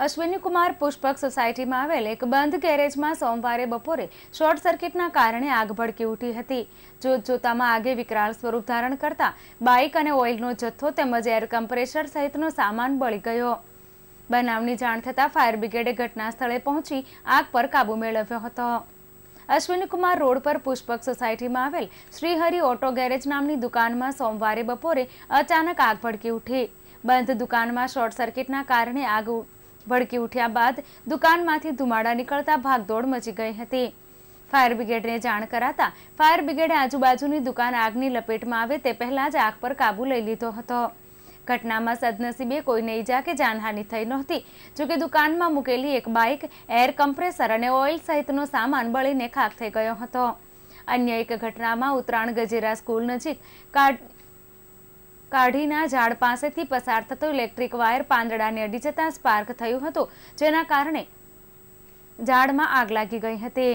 અશ્વિની કુમાર પુષ્પક સોસાયટીમાં આવેલ એક બંધ ગેરેજમાં સોમવારે બપોરે શોર્ટ સર્કિટના કારણે આગ ભડકી ઉઠી હતી જોતામાં આગે વિકરાળ સ્વરૂપ ધારણ કરતા બાઇક અને ઓઇલનો જથ્થો તેમજ એર કમ્પ્રેસર સહિતનો સામાન બળી ગયો બનાવની જાણ થતાં ફાયર બ્રિગેડે ઘટના સ્થળે પહોંચી આગ પર કાબૂ મેળવ્યો હતો અશ્વિનીકુમાર રોડ પર પુષ્પક સોસાયટીમાં આવેલ શ્રીહરિ ઓટો ગેરેજ નામની દુકાનમાં સોમવારે બપોરે અચાનક આગ ભડકી ઉઠી બંધ દુકાનમાં શોર્ટ સર્કિટના કારણે આગ ભડકી ઉઠ્યા બાદ દુકાનમાંથી ધુમાડા નીકળતા ભાગદોડ મચી ગઈ હતી ફાયર બ્રિગેડને જાણ કરાતા ફાયર બ્રિગેડે આજુબાજુની દુકાન આગની લપેટમાં આવે તે પહેલાં જ આગ પર કાબુ લઈ લીધો હતો ઘટનામાં સદનસીબે કોઈને ઈજા કે જાનહાનિ થઈ નહોતી જોકે દુકાનમાં મૂકેલી એક બાઇક એર કમ્પ્રેસર અને ઓઇલ સહિતનો સામાન બળીને ખાક થઈ ગયો હતો અન્ય એક ઘટનામાં ઉત્તરાયણ ગજેરા સ્કૂલ નજીક કાઢીના ઝાડ પાસેથી પસાર થતો ઇલેક્ટ્રિક વાયર પાંદડાને અડી જતાં સ્પાર્ક થયું હતું જેના કારણે ઝાડમાં આગ લાગી ગઈ હતી